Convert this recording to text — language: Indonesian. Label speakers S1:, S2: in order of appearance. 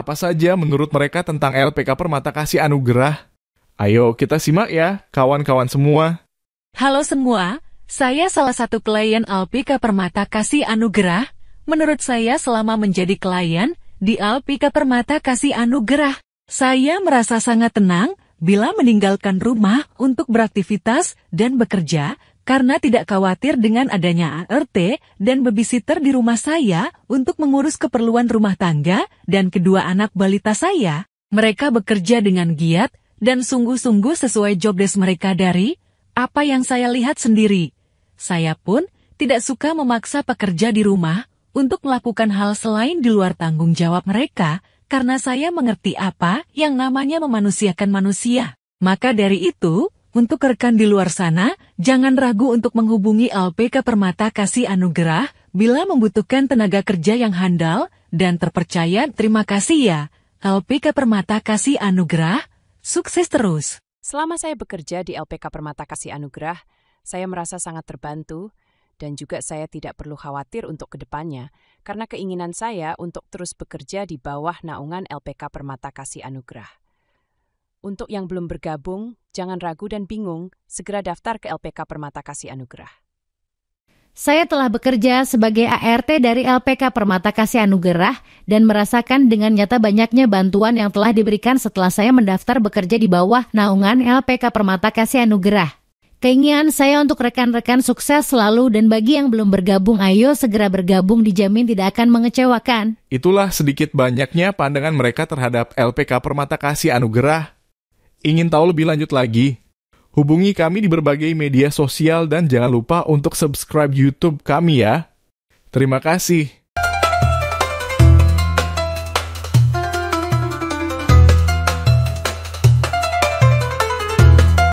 S1: Apa saja menurut mereka tentang LPK Permata Kasih Anugerah? Ayo kita simak ya, kawan-kawan semua.
S2: Halo semua, saya salah satu klien LPK Permata Kasih Anugerah. Menurut saya selama menjadi klien di LPK Permata Kasih Anugerah, saya merasa sangat tenang bila meninggalkan rumah untuk beraktivitas dan bekerja karena tidak khawatir dengan adanya ART dan babysitter di rumah saya untuk mengurus keperluan rumah tangga dan kedua anak balita saya. Mereka bekerja dengan giat dan sungguh-sungguh sesuai jobdesk mereka dari apa yang saya lihat sendiri. Saya pun tidak suka memaksa pekerja di rumah untuk melakukan hal selain di luar tanggung jawab mereka karena saya mengerti apa yang namanya memanusiakan manusia. Maka dari itu, untuk rekan di luar sana, jangan ragu untuk menghubungi LPK Permata Kasih Anugerah bila membutuhkan tenaga kerja yang handal dan terpercaya. Terima kasih ya, LPK Permata Kasih Anugerah. Sukses terus.
S3: Selama saya bekerja di LPK Permata Kasih Anugerah, saya merasa sangat terbantu dan juga saya tidak perlu khawatir untuk kedepannya karena keinginan saya untuk terus bekerja di bawah naungan LPK Permata Kasih Anugerah. Untuk yang belum bergabung, Jangan ragu dan bingung, segera daftar ke LPK Permata Kasih Anugerah.
S4: Saya telah bekerja sebagai ART dari LPK Permata Kasih Anugerah dan merasakan dengan nyata banyaknya bantuan yang telah diberikan setelah saya mendaftar bekerja di bawah naungan LPK Permata Kasih Anugerah. Keinginan saya untuk rekan-rekan sukses selalu dan bagi yang belum bergabung ayo segera bergabung dijamin tidak akan mengecewakan.
S1: Itulah sedikit banyaknya pandangan mereka terhadap LPK Permata Kasih Anugerah Ingin tahu lebih lanjut lagi? Hubungi kami di berbagai media sosial dan jangan lupa untuk subscribe YouTube kami ya. Terima kasih.